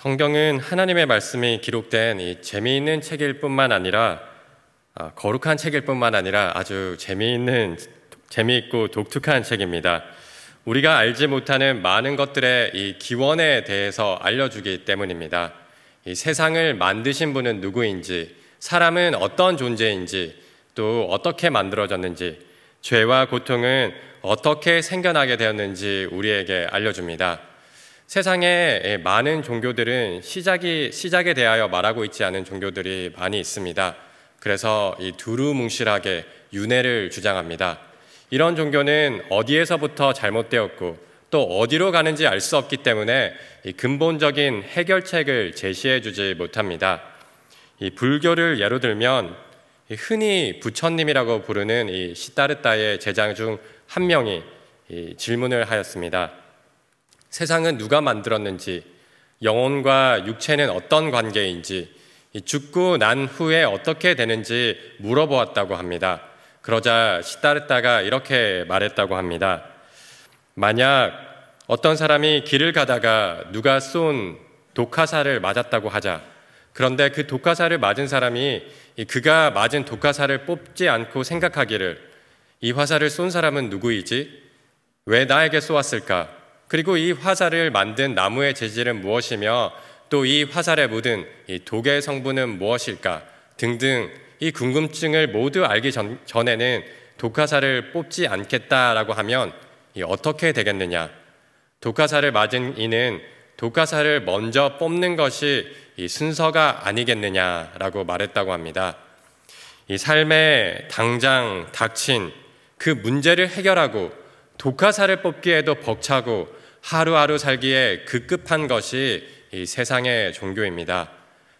성경은 하나님의 말씀이 기록된 이 재미있는 책일 뿐만 아니라 아, 거룩한 책일 뿐만 아니라 아주 재미있는 재미있고 독특한 책입니다. 우리가 알지 못하는 많은 것들의 이 기원에 대해서 알려주기 때문입니다. 이 세상을 만드신 분은 누구인지, 사람은 어떤 존재인지, 또 어떻게 만들어졌는지, 죄와 고통은 어떻게 생겨나게 되었는지 우리에게 알려줍니다. 세상에 예, 많은 종교들은 시작이 시작에 대하여 말하고 있지 않은 종교들이 많이 있습니다. 그래서 이 두루뭉실하게 윤회를 주장합니다. 이런 종교는 어디에서부터 잘못되었고 또 어디로 가는지 알 수 없기 때문에 근본적인 해결책을 제시해 주지 못합니다. 이 불교를 예로 들면 흔히 부처님이라고 부르는 이 시타르타의 제자 중한 명이 질문을 하였습니다. 세상은 누가 만들었는지, 영혼과 육체는 어떤 관계인지, 죽고 난 후에 어떻게 되는지 물어보았다고 합니다. 그러자 시따르타가 이렇게 말했다고 합니다. 만약 어떤 사람이 길을 가다가 누가 쏜 독화살을 맞았다고 하자. 그런데 그 독화살을 맞은 사람이 그가 맞은 독화살을 뽑지 않고 생각하기를 이 화살을 쏜 사람은 누구이지? 왜 나에게 쏘았을까? 그리고 이 화살을 만든 나무의 재질은 무엇이며 또 이 화살에 묻은 이 독의 성분은 무엇일까 등등 이 궁금증을 모두 알기 전, 전에는 독화살을 뽑지 않겠다라고 하면 어떻게 되겠느냐? 독화살을 맞은 이는 독화살을 먼저 뽑는 것이 순서가 아니겠느냐라고 말했다고 합니다. 이 삶에 당장 닥친 그 문제를 해결하고 독화살을 뽑기에도 벅차고 하루하루 살기에 급급한 것이 세상의 종교입니다.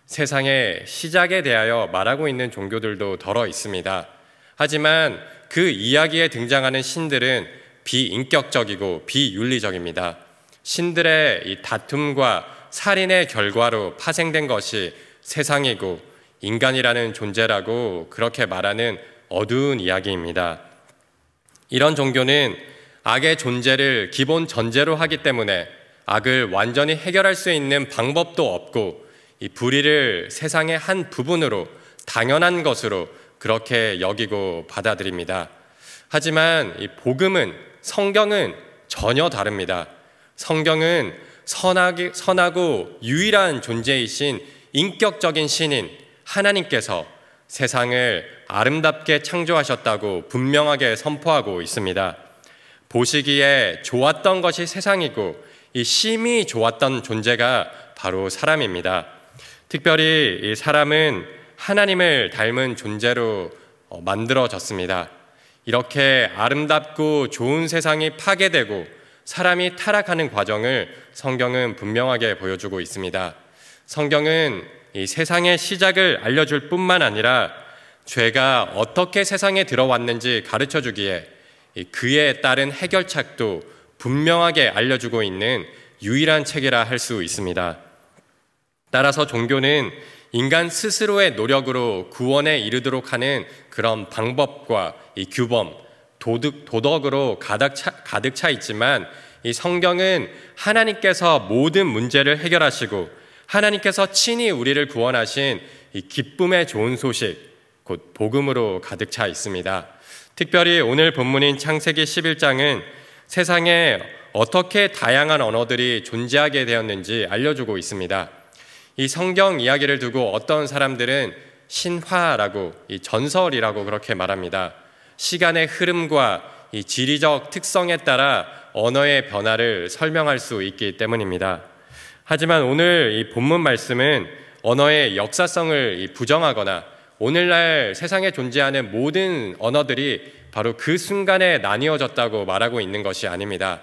세상의 시작에 대하여 말하고 있는 종교들도 덜어 있습니다. 하지만 그 이야기에 등장하는 신들은 비인격적이고 비윤리적입니다. 신들의 다툼과 살인의 결과로 파생된 것이 세상이고 인간이라는 존재라고 그렇게 말하는 어두운 이야기입니다. 이런 종교는 악의 존재를 기본 전제로 하기 때문에 악을 완전히 해결할 수 있는 방법도 없고 이 불의를 세상의 한 부분으로 당연한 것으로 그렇게 여기고 받아들입니다. 하지만 이 복음은 성경은 전혀 다릅니다. 성경은 선하기, 선하고 유일한 존재이신 인격적인 신인 하나님께서 세상을 아름답게 창조하셨다고 분명하게 선포하고 있습니다. 보시기에 좋았던 것이 세상이고 이 심히 좋았던 존재가 바로 사람입니다. 특별히 이 사람은 하나님을 닮은 존재로 어, 만들어졌습니다. 이렇게 아름답고 좋은 세상이 파괴되고 사람이 타락하는 과정을 성경은 분명하게 보여주고 있습니다. 성경은 이 세상의 시작을 알려줄 뿐만 아니라 죄가 어떻게 세상에 들어왔는지 가르쳐 주기에 그에 따른 해결책도 분명하게 알려주고 있는 유일한 책이라 할 수 있습니다. 따라서 종교는 인간 스스로의 노력으로 구원에 이르도록 하는 그런 방법과 이 규범, 도덕, 도덕으로 가득 차, 가득 차 있지만 이 성경은 하나님께서 모든 문제를 해결하시고 하나님께서 친히 우리를 구원하신 이 기쁨의 좋은 소식, 곧 복음으로 가득 차 있습니다. 특별히 오늘 본문인 창세기 11장은 세상에 어떻게 다양한 언어들이 존재하게 되었는지 알려주고 있습니다. 이 성경 이야기를 두고 어떤 사람들은 신화라고 이 전설이라고 그렇게 말합니다. 시간의 흐름과 이 지리적 특성에 따라 언어의 변화를 설명할 수 있기 때문입니다. 하지만 오늘 이 본문 말씀은 언어의 역사성을 부정하거나 오늘날 세상에 존재하는 모든 언어들이 바로 그 순간에 나뉘어졌다고 말하고 있는 것이 아닙니다.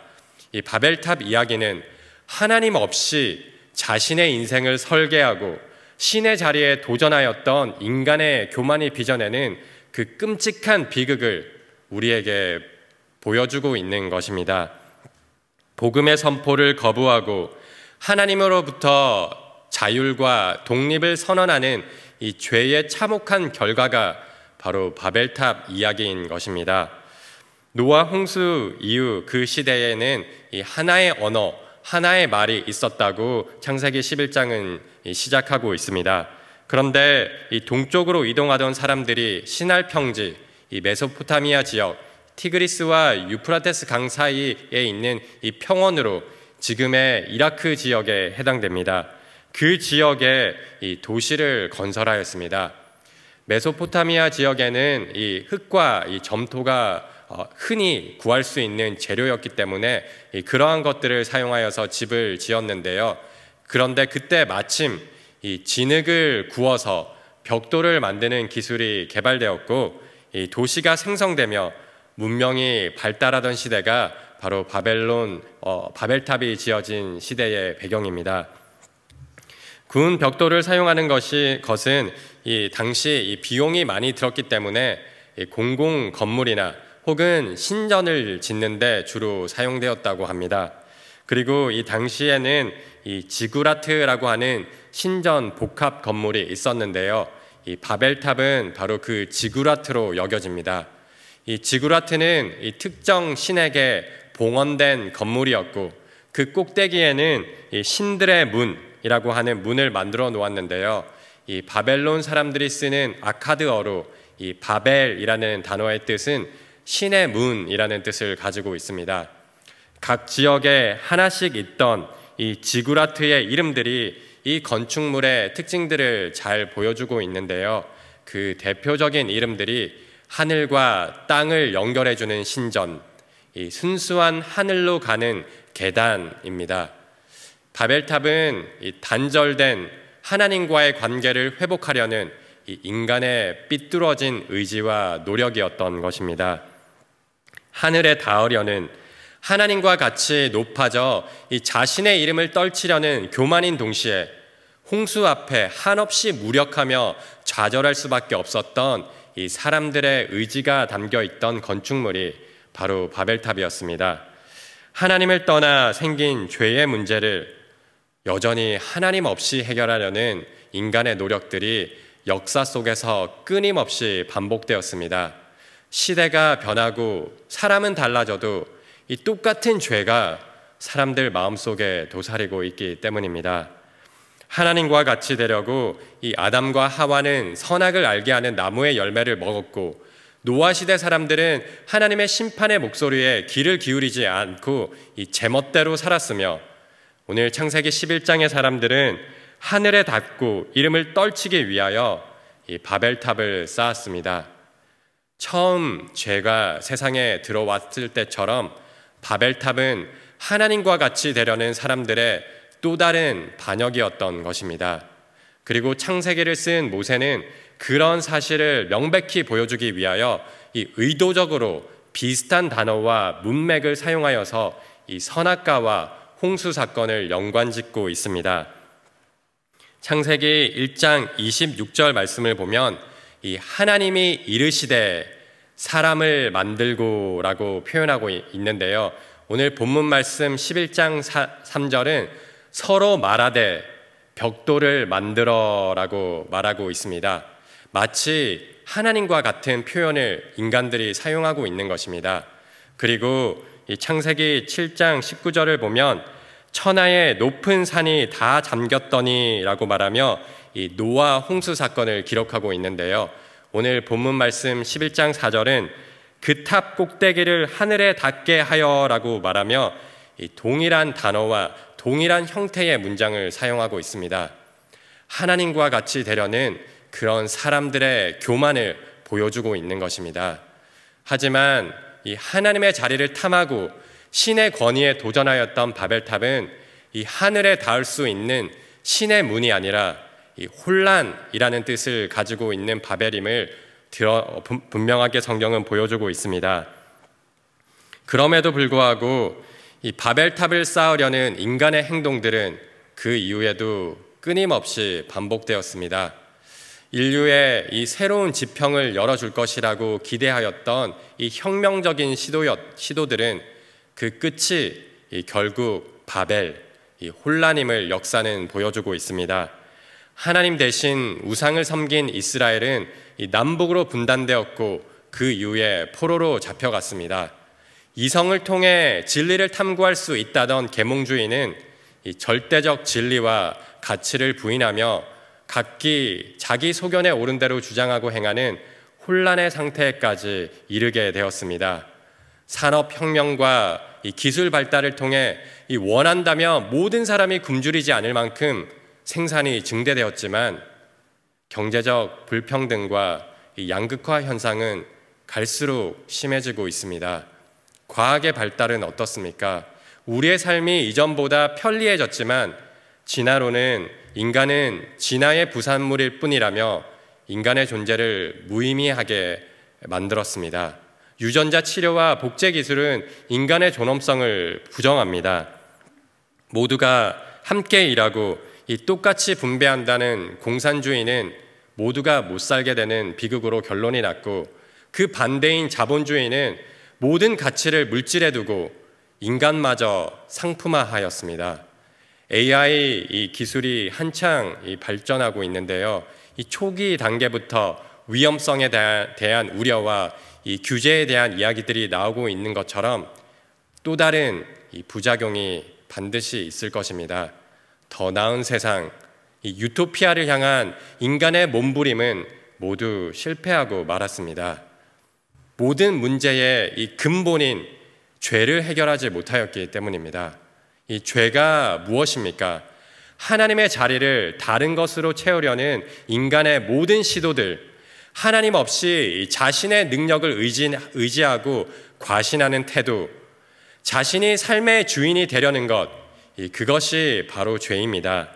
이 바벨탑 이야기는 하나님 없이 자신의 인생을 설계하고 신의 자리에 도전하였던 인간의 교만이 빚어내는 그 끔찍한 비극을 우리에게 보여주고 있는 것입니다. 복음의 선포를 거부하고 하나님으로부터 자율과 독립을 선언하는 이 죄의 참혹한 결과가 바로 바벨탑 이야기인 것입니다. 노아 홍수 이후 그 시대에는 이 하나의 언어, 하나의 말이 있었다고 창세기 11장은 시작하고 있습니다. 그런데 이 동쪽으로 이동하던 사람들이 신할 평지, 이 메소포타미아 지역, 티그리스와 유프라테스 강 사이에 있는 이 평원으로 지금의 이라크 지역에 해당됩니다. 그 지역에 이 도시를 건설하였습니다. 메소포타미아 지역에는 이 흙과 이 점토가 어, 흔히 구할 수 있는 재료였기 때문에 그러한 것들을 사용하여서 집을 지었는데요. 그런데 그때 마침 이 진흙을 구워서 벽돌을 만드는 기술이 개발되었고 도시가 생성되며 문명이 발달하던 시대가 바로 바벨론 어, 바벨탑이 지어진 시대의 배경입니다. 군 벽돌을 사용하는 것이 것은 이 당시 이 비용이 많이 들었기 때문에 공공 건물이나 혹은 신전을 짓는데 주로 사용되었다고 합니다. 그리고 이 당시에는 이 지구라트라고 하는 신전 복합 건물이 있었는데요. 이 바벨탑은 바로 그 지구라트로 여겨집니다. 이 지구라트는 이 특정 신에게 봉헌된 건물이었고 그 꼭대기에는 이 신들의 문이라고 하는 문을 만들어 놓았는데요. 이 바벨론 사람들이 쓰는 아카드어로 이 바벨이라는 단어의 뜻은 신의 문이라는 뜻을 가지고 있습니다. 각 지역에 하나씩 있던 이 지구라트의 이름들이 이 건축물의 특징들을 잘 보여주고 있는데요. 그 대표적인 이름들이 하늘과 땅을 연결해주는 신전, 이 순수한 하늘로 가는 계단입니다. 바벨탑은 이 단절된 하나님과의 관계를 회복하려는 인간의 삐뚤어진 의지와 노력이었던 것입니다. 하늘에 닿으려는 하나님과 같이 높아져 이 자신의 이름을 떨치려는 교만인 동시에 홍수 앞에 한없이 무력하며 좌절할 수밖에 없었던 이 사람들의 의지가 담겨 있던 건축물이 바로 바벨탑이었습니다. 하나님을 떠나 생긴 죄의 문제를 여전히 하나님 없이 해결하려는 인간의 노력들이 역사 속에서 끊임없이 반복되었습니다. 시대가 변하고 사람은 달라져도 이 똑같은 죄가 사람들 마음속에 도사리고 있기 때문입니다. 하나님과 같이 되려고 이 아담과 하와는 선악을 알게 하는 나무의 열매를 먹었고 노아 시대 사람들은 하나님의 심판의 목소리에 귀를 기울이지 않고 이 제멋대로 살았으며 오늘 창세기 11장의 사람들은 하늘에 닿고 이름을 떨치기 위하여 이 바벨탑을 쌓았습니다. 처음 죄가 세상에 들어왔을 때처럼 바벨탑은 하나님과 같이 되려는 사람들의 또 다른 반역이었던 것입니다. 그리고 창세기를 쓴 모세는 그런 사실을 명백히 보여주기 위하여 이 의도적으로 비슷한 단어와 문맥을 사용하여서 이 선악과와 홍수 사건을 연관짓고 있습니다. 창세기 1장 26절 말씀을 보면 이 하나님이 이르시되 사람을 만들고라고 표현하고 있는데요. 오늘 본문 말씀 11장 3절은 서로 말하되 벽돌을 만들어라고 말하고 있습니다. 마치 하나님과 같은 표현을 인간들이 사용하고 있는 것입니다. 그리고 창세기 7장 19절을 보면 천하의 높은 산이 다 잠겼더니라고 말하며 이 노아 홍수 사건을 기록하고 있는데요. 오늘 본문 말씀 11장 4절은 그 탑 꼭대기를 하늘에 닿게 하여라고 말하며 이 동일한 단어와 동일한 형태의 문장을 사용하고 있습니다. 하나님과 같이 되려는 그런 사람들의 교만을 보여주고 있는 것입니다. 하지만 이 하나님의 자리를 탐하고 신의 권위에 도전하였던 바벨탑은 이 하늘에 닿을 수 있는 신의 문이 아니라 이 혼란이라는 뜻을 가지고 있는 바벨임을 드러, 분명하게 성경은 보여주고 있습니다. 그럼에도 불구하고 이 바벨탑을 쌓으려는 인간의 행동들은 그 이후에도 끊임없이 반복되었습니다. 인류의 이 새로운 지평을 열어줄 것이라고 기대하였던 이 혁명적인 시도였, 시도들은 그 끝이 결국 바벨, 이 혼란임을 역사는 보여주고 있습니다. 하나님 대신 우상을 섬긴 이스라엘은 남북으로 분단되었고 그 이후에 포로로 잡혀갔습니다. 이성을 통해 진리를 탐구할 수 있다던 계몽주의는 절대적 진리와 가치를 부인하며 각기 자기 소견에 오른 대로 주장하고 행하는 혼란의 상태까지 이르게 되었습니다. 산업혁명과 기술 발달을 통해 원한다면 모든 사람이 굶주리지 않을 만큼 생산이 증대되었지만 경제적 불평등과 양극화 현상은 갈수록 심해지고 있습니다. 과학의 발달은 어떻습니까? 우리의 삶이 이전보다 편리해졌지만 진화로는 인간은 진화의 부산물일 뿐이라며 인간의 존재를 무의미하게 만들었습니다. 유전자 치료와 복제 기술은 인간의 존엄성을 부정합니다. 모두가 함께 일하고 이 똑같이 분배한다는 공산주의는 모두가 못 살게 되는 비극으로 결론이 났고 그 반대인 자본주의는 모든 가치를 물질에 두고 인간마저 상품화하였습니다. AI 기술이 한창 발전하고 있는데요. 이 초기 단계부터 위험성에 대한 우려와 이 규제에 대한 이야기들이 나오고 있는 것처럼 또 다른 부작용이 반드시 있을 것입니다. 더 나은 세상, 유토피아를 향한 인간의 몸부림은 모두 실패하고 말았습니다. 모든 문제의 이 근본인 죄를 해결하지 못하였기 때문입니다. 이 죄가 무엇입니까? 하나님의 자리를 다른 것으로 채우려는 인간의 모든 시도들, 하나님 없이 자신의 능력을 의지, 하고 과신하는 태도, 자신이 삶의 주인이 되려는 것, 그것이 바로 죄입니다.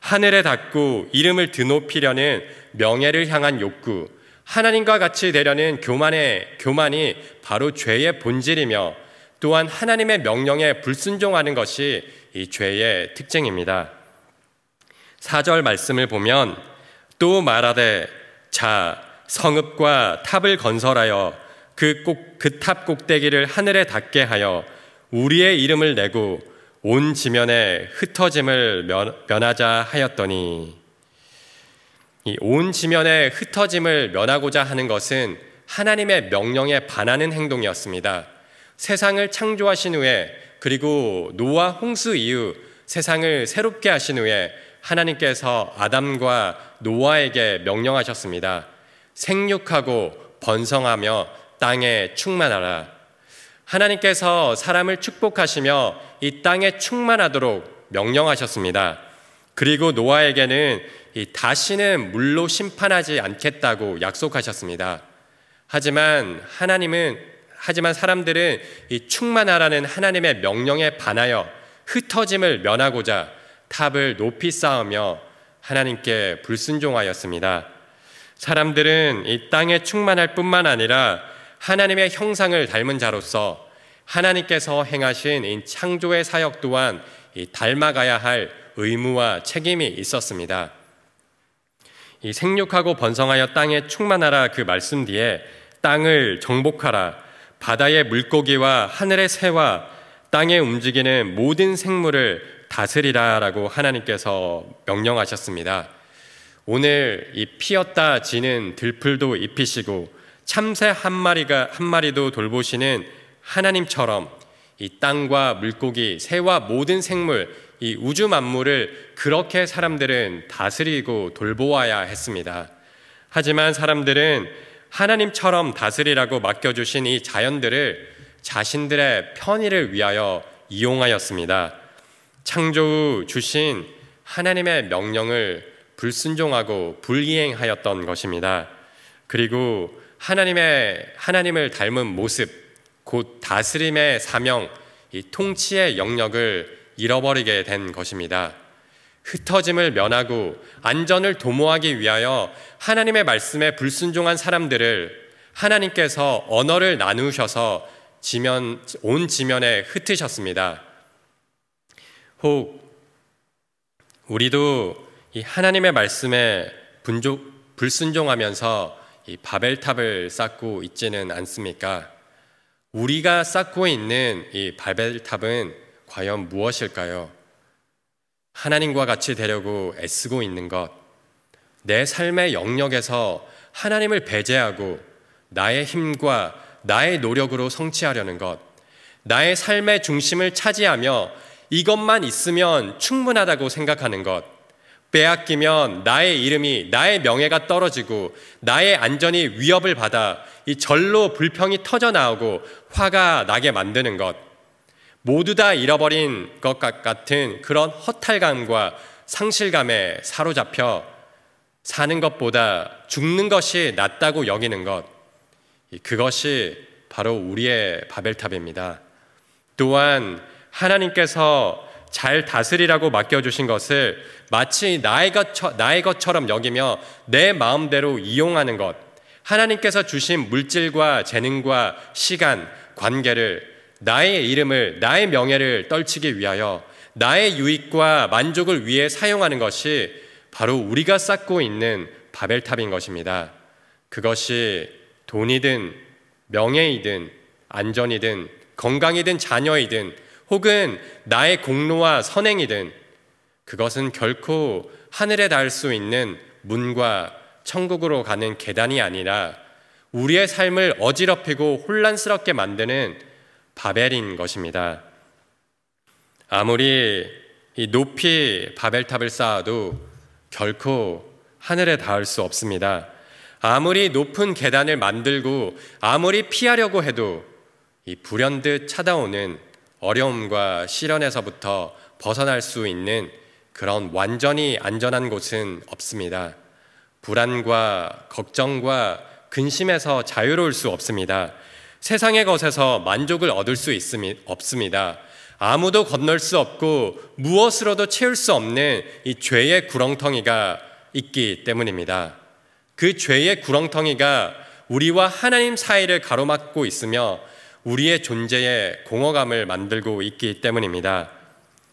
하늘에 닿고 이름을 드높이려는 명예를 향한 욕구, 하나님과 같이 되려는 교만의 교만이 바로 죄의 본질이며 또한 하나님의 명령에 불순종하는 것이 이 죄의 특징입니다. 4절 말씀을 보면 또 말하되 자 성읍과 탑을 건설하여 그탑 그, 그 꼭대기를 하늘에 닿게 하여 우리의 이름을 내고 온 지면에 흩어짐을 면, 면하자 하였더니 이 온 지면에 흩어짐을 면하고자 하는 것은 하나님의 명령에 반하는 행동이었습니다. 세상을 창조하신 후에 그리고 노아 홍수 이후 세상을 새롭게 하신 후에 하나님께서 아담과 노아에게 명령하셨습니다. 생육하고 번성하며 땅에 충만하라. 하나님께서 사람을 축복하시며 이 땅에 충만하도록 명령하셨습니다. 그리고 노아에게는 다시는 물로 심판하지 않겠다고 약속하셨습니다. 하지만 하나님은 하지만 사람들은 이 충만하라는 하나님의 명령에 반하여 흩어짐을 면하고자 탑을 높이 쌓으며 하나님께 불순종하였습니다. 사람들은 이 땅에 충만할 뿐만 아니라 하나님의 형상을 닮은 자로서 하나님께서 행하신 이 창조의 사역 또한 이 닮아가야 할 의무와 책임이 있었습니다. 이 생육하고 번성하여 땅에 충만하라 그 말씀 뒤에 땅을 정복하라 바다의 물고기와 하늘의 새와 땅에 움직이는 모든 생물을 다스리라라고 하나님께서 명령하셨습니다. 오늘 이 피었다 지는 들풀도 입히시고 참새 한 마리가 한 마리도 돌보시는 하나님처럼 이 땅과 물고기, 새와 모든 생물, 이 우주 만물을 그렇게 사람들은 다스리고 돌보아야 했습니다. 하지만 사람들은 하나님처럼 다스리라고 맡겨주신 이 자연들을 자신들의 편의를 위하여 이용하였습니다. 창조 후 주신 하나님의 명령을 불순종하고 불이행하였던 것입니다. 그리고 하나님의 하나님을 닮은 모습, 곧 다스림의 사명, 이 통치의 영역을 잃어버리게 된 것입니다. 흩어짐을 면하고 안전을 도모하기 위하여 하나님의 말씀에 불순종한 사람들을 하나님께서 언어를 나누셔서 지면, 온 지면에 흩으셨습니다. 혹 우리도 이 하나님의 말씀에 분조, 불순종하면서 이 바벨탑을 쌓고 있지는 않습니까? 우리가 쌓고 있는 이 바벨탑은 과연 무엇일까요? 하나님과 같이 되려고 애쓰고 있는 것, 내 삶의 영역에서 하나님을 배제하고 나의 힘과 나의 노력으로 성취하려는 것, 나의 삶의 중심을 차지하며 이것만 있으면 충분하다고 생각하는 것, 빼앗기면 나의 이름이 나의 명예가 떨어지고 나의 안전이 위협을 받아 이 절로 불평이 터져 나오고 화가 나게 만드는 것 모두 다 잃어버린 것 같은 그런 허탈감과 상실감에 사로잡혀 사는 것보다 죽는 것이 낫다고 여기는 것, 그것이 바로 우리의 바벨탑입니다. 또한 하나님께서 잘 다스리라고 맡겨주신 것을 마치 나의, 것처, 나의 것처럼 여기며 내 마음대로 이용하는 것, 하나님께서 주신 물질과 재능과 시간, 관계를 나의 이름을, 나의 명예를 떨치기 위하여 나의 유익과 만족을 위해 사용하는 것이 바로 우리가 쌓고 있는 바벨탑인 것입니다. 그것이 돈이든 명예이든 안전이든 건강이든 자녀이든 혹은 나의 공로와 선행이든 그것은 결코 하늘에 닿을 수 있는 문과 천국으로 가는 계단이 아니라 우리의 삶을 어지럽히고 혼란스럽게 만드는 바벨인 것입니다. 아무리 높이 바벨탑을 쌓아도 결코 하늘에 닿을 수 없습니다. 아무리 높은 계단을 만들고 아무리 피하려고 해도 이 불현듯 찾아오는 어려움과 시련에서부터 벗어날 수 있는 그런 완전히 안전한 곳은 없습니다. 불안과 걱정과 근심에서 자유로울 수 없습니다. 세상의 것에서 만족을 얻을 수 있음이, 없습니다. 아무도 건널 수 없고 무엇으로도 채울 수 없는 이 죄의 구렁텅이가 있기 때문입니다. 그 죄의 구렁텅이가 우리와 하나님 사이를 가로막고 있으며 우리의 존재에 공허감을 만들고 있기 때문입니다.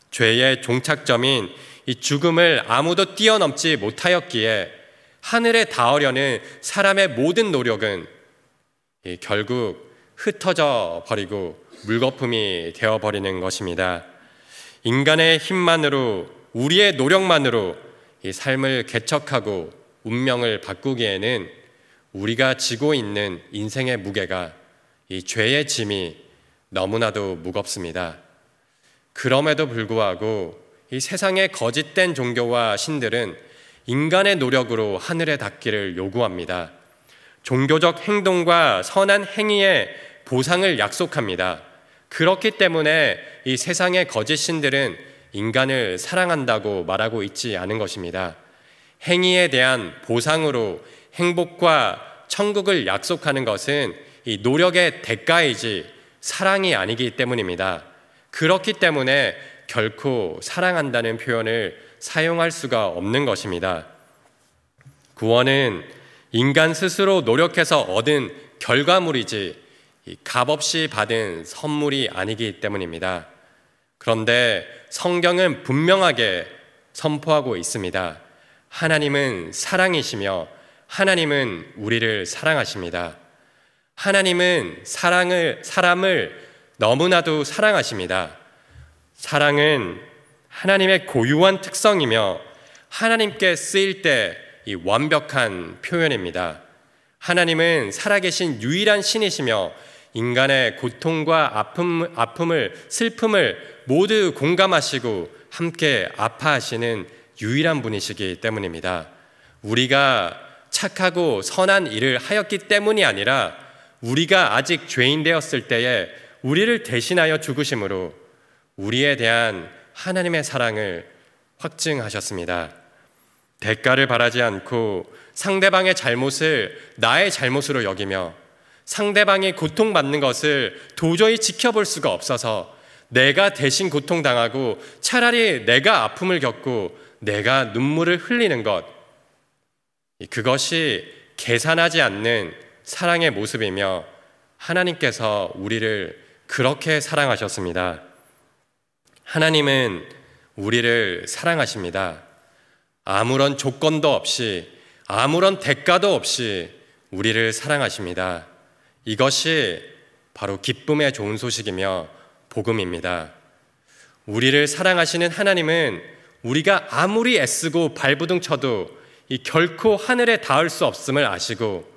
죄의 종착점인 이 죽음을 아무도 뛰어넘지 못하였기에 하늘에 닿으려는 사람의 모든 노력은 결국 흩어져 버리고 물거품이 되어버리는 것입니다. 인간의 힘만으로 우리의 노력만으로 이 삶을 개척하고 운명을 바꾸기에는 우리가 지고 있는 인생의 무게가 이 죄의 짐이 너무나도 무겁습니다. 그럼에도 불구하고 이 세상의 거짓된 종교와 신들은 인간의 노력으로 하늘에 닿기를 요구합니다. 종교적 행동과 선한 행위의 보상을 약속합니다. 그렇기 때문에 이 세상의 거짓 신들은 인간을 사랑한다고 말하고 있지 않은 것입니다. 행위에 대한 보상으로 행복과 천국을 약속하는 것은 이 노력의 대가이지 사랑이 아니기 때문입니다. 그렇기 때문에 결코 사랑한다는 표현을 사용할 수가 없는 것입니다. 구원은 인간 스스로 노력해서 얻은 결과물이지 값없이 받은 선물이 아니기 때문입니다. 그런데 성경은 분명하게 선포하고 있습니다. 하나님은 사랑이시며 하나님은 우리를 사랑하십니다. 하나님은 사랑을 사람을 너무나도 사랑하십니다. 사랑은 하나님의 고유한 특성이며 하나님께 쓰일 때 이 완벽한 표현입니다. 하나님은 살아계신 유일한 신이시며 인간의 고통과 아픔, 아픔을, 슬픔을 모두 공감하시고 함께 아파하시는 유일한 분이시기 때문입니다. 우리가 착하고 선한 일을 하였기 때문이 아니라 우리가 아직 죄인 되었을 때에 우리를 대신하여 죽으심으로 우리에 대한 하나님의 사랑을 확증하셨습니다. 대가를 바라지 않고 상대방의 잘못을 나의 잘못으로 여기며 상대방이 고통받는 것을 도저히 지켜볼 수가 없어서 내가 대신 고통당하고 차라리 내가 아픔을 겪고 내가 눈물을 흘리는 것. 그것이 계산하지 않는 사랑의 모습이며 하나님께서 우리를 그렇게 사랑하셨습니다. 하나님은 우리를 사랑하십니다. 아무런 조건도 없이 아무런 대가도 없이 우리를 사랑하십니다. 이것이 바로 기쁨의 좋은 소식이며 복음입니다. 우리를 사랑하시는 하나님은 우리가 아무리 애쓰고 발부둥 쳐도 이 결코 하늘에 닿을 수 없음을 아시고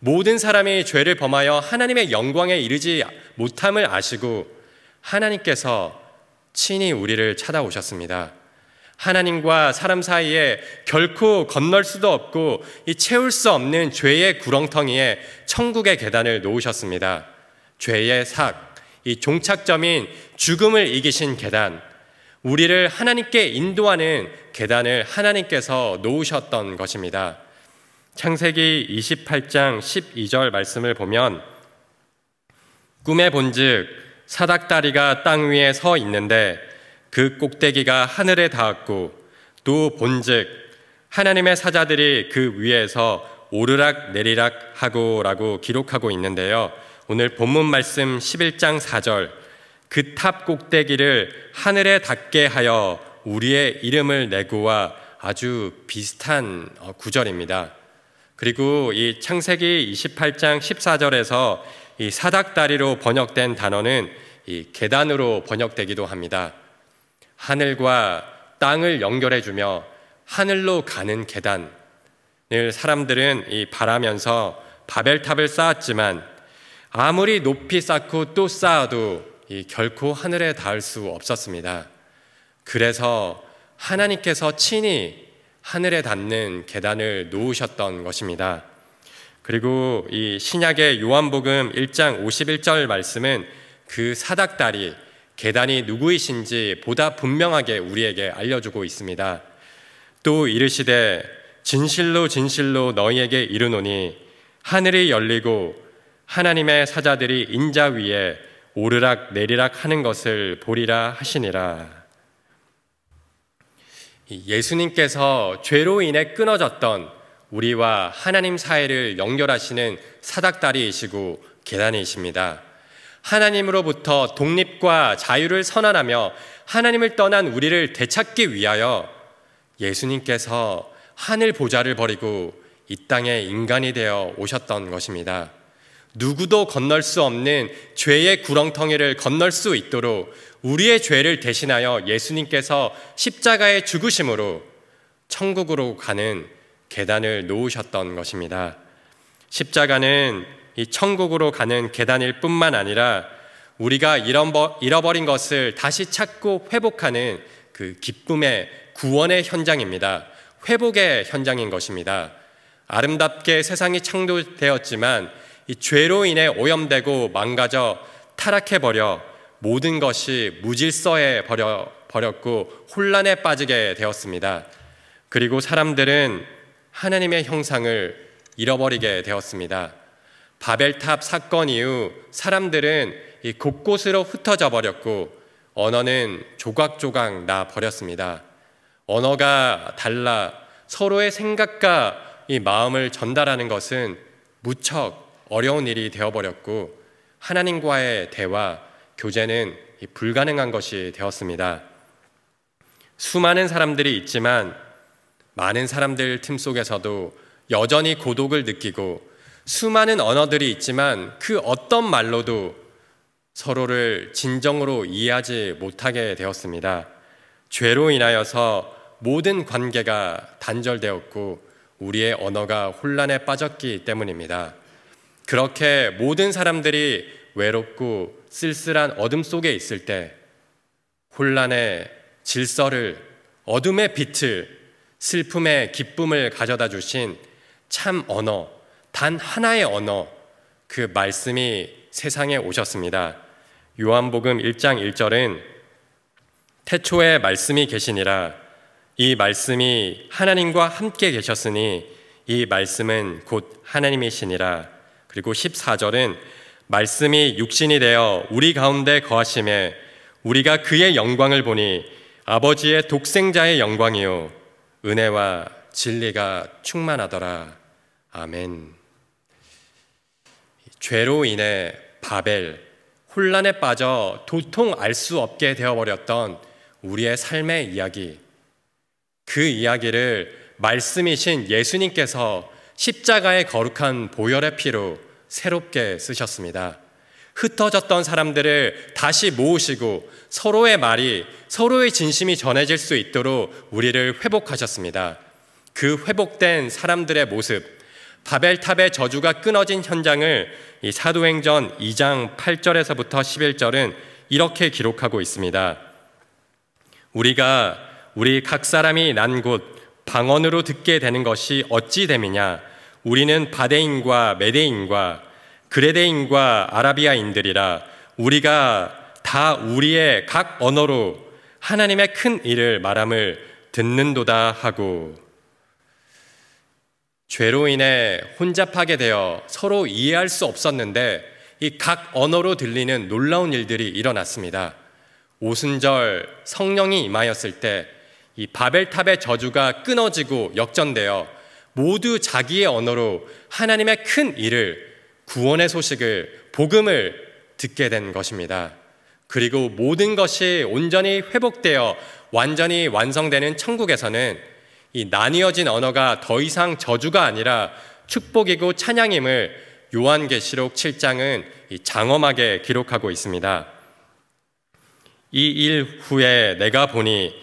모든 사람이 죄를 범하여 하나님의 영광에 이르지 못함을 아시고 하나님께서 친히 우리를 찾아오셨습니다. 하나님과 사람 사이에 결코 건널 수도 없고 이 채울 수 없는 죄의 구렁텅이에 천국의 계단을 놓으셨습니다. 죄의 삭, 이 종착점인 죽음을 이기신 계단, 우리를 하나님께 인도하는 계단을 하나님께서 놓으셨던 것입니다. 창세기 28장 12절 말씀을 보면 꿈의 본즉 사닥다리가 땅 위에 서 있는데 그 꼭대기가 하늘에 닿았고 또 본즉 하나님의 사자들이 그 위에서 오르락 내리락 하고라고 기록하고 있는데요. 오늘 본문 말씀 11장 4절 그 탑 꼭대기를 하늘에 닿게 하여 우리의 이름을 내고와 아주 비슷한 어, 구절입니다. 그리고 이 창세기 28장 14절에서 이 사닥다리로 번역된 단어는 이 계단으로 번역되기도 합니다. 하늘과 땅을 연결해 주며 하늘로 가는 계단을 사람들은 이 바라면서 바벨탑을 쌓았지만 아무리 높이 쌓고 또 쌓아도 이 결코 하늘에 닿을 수 없었습니다. 그래서 하나님께서 친히 하늘에 닿는 계단을 놓으셨던 것입니다. 그리고 이 신약의 요한복음 1장 51절 말씀은 그 사닥다리 계단이 누구이신지 보다 분명하게 우리에게 알려주고 있습니다. 또 이르시되 진실로 진실로 너희에게 이르노니 하늘이 열리고 하나님의 사자들이 인자 위에 오르락 내리락 하는 것을 보리라 하시니라. 예수님께서 죄로 인해 끊어졌던 우리와 하나님 사이를 연결하시는 사닥다리이시고 계단이십니다. 하나님으로부터 독립과 자유를 선언하며 하나님을 떠난 우리를 되찾기 위하여 예수님께서 하늘 보좌를 버리고 이 땅에 인간이 되어 오셨던 것입니다. 누구도 건널 수 없는 죄의 구렁텅이를 건널 수 있도록 우리의 죄를 대신하여 예수님께서 십자가의 죽으심으로 천국으로 가는 계단을 놓으셨던 것입니다. 십자가는 이 천국으로 가는 계단일 뿐만 아니라 우리가 잃어버린 것을 다시 찾고 회복하는 그 기쁨의 구원의 현장입니다. 회복의 현장인 것입니다. 아름답게 세상이 창조되었지만 이 죄로 인해 오염되고 망가져 타락해 버려 모든 것이 무질서에 버려 버렸고 혼란에 빠지게 되었습니다. 그리고 사람들은 하나님의 형상을 잃어버리게 되었습니다. 바벨탑 사건 이후 사람들은 곳곳으로 흩어져 버렸고 언어는 조각조각 나 버렸습니다. 언어가 달라 서로의 생각과 이 마음을 전달하는 것은 무척 어려운 일이 되어버렸고 하나님과의 대화, 교제는 불가능한 것이 되었습니다. 수많은 사람들이 있지만 많은 사람들 틈 속에서도 여전히 고독을 느끼고 수많은 언어들이 있지만 그 어떤 말로도 서로를 진정으로 이해하지 못하게 되었습니다. 죄로 인하여서 모든 관계가 단절되었고 우리의 언어가 혼란에 빠졌기 때문입니다. 그렇게 모든 사람들이 외롭고 쓸쓸한 어둠 속에 있을 때 혼란의 질서를 어둠의 빛을 슬픔의 기쁨을 가져다 주신 참 언어 단 하나의 언어, 그 말씀이 세상에 오셨습니다. 요한복음 1장 1절은 태초에 말씀이 계시니라 이 말씀이 하나님과 함께 계셨으니 이 말씀은 곧 하나님이시니라. 그리고 14절은 말씀이 육신이 되어 우리 가운데 거하심에 우리가 그의 영광을 보니 아버지의 독생자의 영광이요 은혜와 진리가 충만하더라. 아멘. 죄로 인해 바벨, 혼란에 빠져 도통 알 수 없게 되어버렸던 우리의 삶의 이야기. 그 이야기를 말씀이신 예수님께서 십자가의 거룩한 보혈의 피로 새롭게 쓰셨습니다. 흩어졌던 사람들을 다시 모으시고 서로의 말이 서로의 진심이 전해질 수 있도록 우리를 회복하셨습니다. 그 회복된 사람들의 모습, 바벨탑의 저주가 끊어진 현장을 이 사도행전 2장 8절에서부터 11절은 이렇게 기록하고 있습니다. 우리가 우리 각 사람이 난 곳 방언으로 듣게 되는 것이 어찌 됨이냐 우리는 바데인과 메데인과 그레데인과 아라비아인들이라 우리가 다 우리의 각 언어로 하나님의 큰 일을 말함을 듣는도다 하고 죄로 인해 혼잡하게 되어 서로 이해할 수 없었는데 이 각 언어로 들리는 놀라운 일들이 일어났습니다. 오순절 성령이 임하였을 때 이 바벨탑의 저주가 끊어지고 역전되어 모두 자기의 언어로 하나님의 큰 일을 구원의 소식을 복음을 듣게 된 것입니다. 그리고 모든 것이 온전히 회복되어 완전히 완성되는 천국에서는 이 나뉘어진 언어가 더 이상 저주가 아니라 축복이고 찬양임을 요한계시록 7장은 장엄하게 기록하고 있습니다. 이 일 후에 내가 보니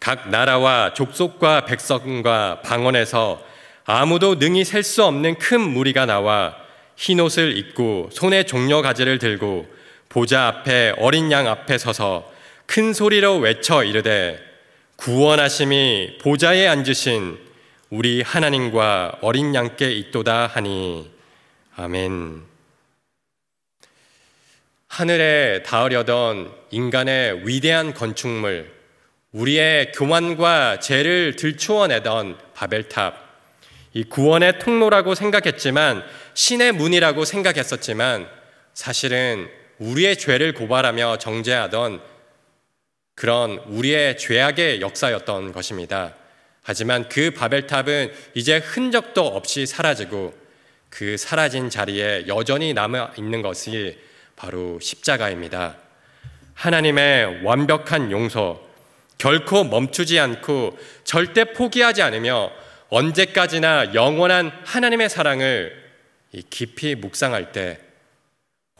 각 나라와 족속과 백성과 방언에서 아무도 능히 셀 수 없는 큰 무리가 나와 흰 옷을 입고 손에 종려 가지를 들고 보좌 앞에 어린 양 앞에 서서 큰 소리로 외쳐 이르되 구원하심이 보좌에 앉으신 우리 하나님과 어린 양께 있도다 하니 아멘. 하늘에 닿으려던 인간의 위대한 건축물, 우리의 교만과 죄를 들추어내던 바벨탑, 이 구원의 통로라고 생각했지만 신의 문이라고 생각했었지만 사실은 우리의 죄를 고발하며 정죄하던 그런 우리의 죄악의 역사였던 것입니다. 하지만 그 바벨탑은 이제 흔적도 없이 사라지고 그 사라진 자리에 여전히 남아 있는 것이 바로 십자가입니다. 하나님의 완벽한 용서, 결코 멈추지 않고 절대 포기하지 않으며 언제까지나 영원한 하나님의 사랑을 깊이 묵상할 때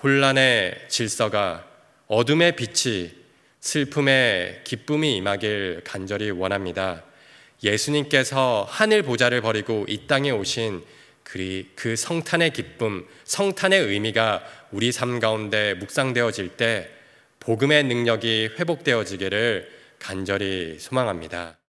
혼란의 질서가 어둠의 빛이 슬픔에 기쁨이 임하길 간절히 원합니다. 예수님께서 하늘 보좌를 버리고 이 땅에 오신 그리 그 성탄의 기쁨, 성탄의 의미가 우리 삶 가운데 묵상되어질 때 복음의 능력이 회복되어지기를 간절히 소망합니다.